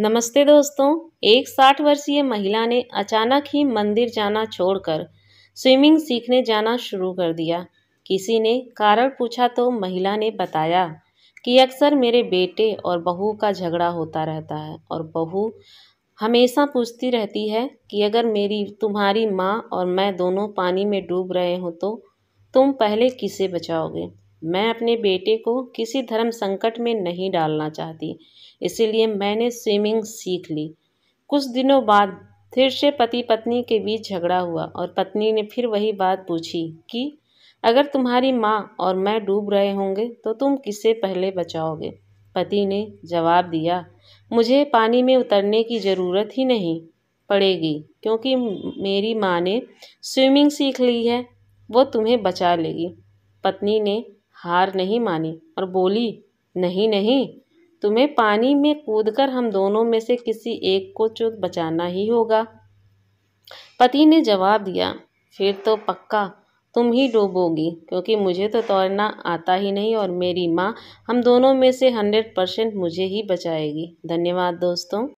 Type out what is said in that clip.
नमस्ते दोस्तों एक साठ वर्षीय महिला ने अचानक ही मंदिर जाना छोड़कर स्विमिंग सीखने जाना शुरू कर दिया किसी ने कारण पूछा तो महिला ने बताया कि अक्सर मेरे बेटे और बहू का झगड़ा होता रहता है और बहू हमेशा पूछती रहती है कि अगर मेरी तुम्हारी माँ और मैं दोनों पानी में डूब रहे हों तो तुम पहले किसे बचाओगे मैं अपने बेटे को किसी धर्म संकट में नहीं डालना चाहती इसीलिए मैंने स्विमिंग सीख ली कुछ दिनों बाद फिर से पति पत्नी के बीच झगड़ा हुआ और पत्नी ने फिर वही बात पूछी कि अगर तुम्हारी माँ और मैं डूब रहे होंगे तो तुम किसे पहले बचाओगे पति ने जवाब दिया मुझे पानी में उतरने की ज़रूरत ही नहीं पड़ेगी क्योंकि मेरी माँ ने स्विमिंग सीख ली है वो तुम्हें बचा लेगी पत्नी ने हार नहीं मानी और बोली नहीं नहीं तुम्हें पानी में कूदकर हम दोनों में से किसी एक को चुप बचाना ही होगा पति ने जवाब दिया फिर तो पक्का तुम ही डूबोगी क्योंकि मुझे तो तैरना आता ही नहीं और मेरी माँ हम दोनों में से हंड्रेड परसेंट मुझे ही बचाएगी धन्यवाद दोस्तों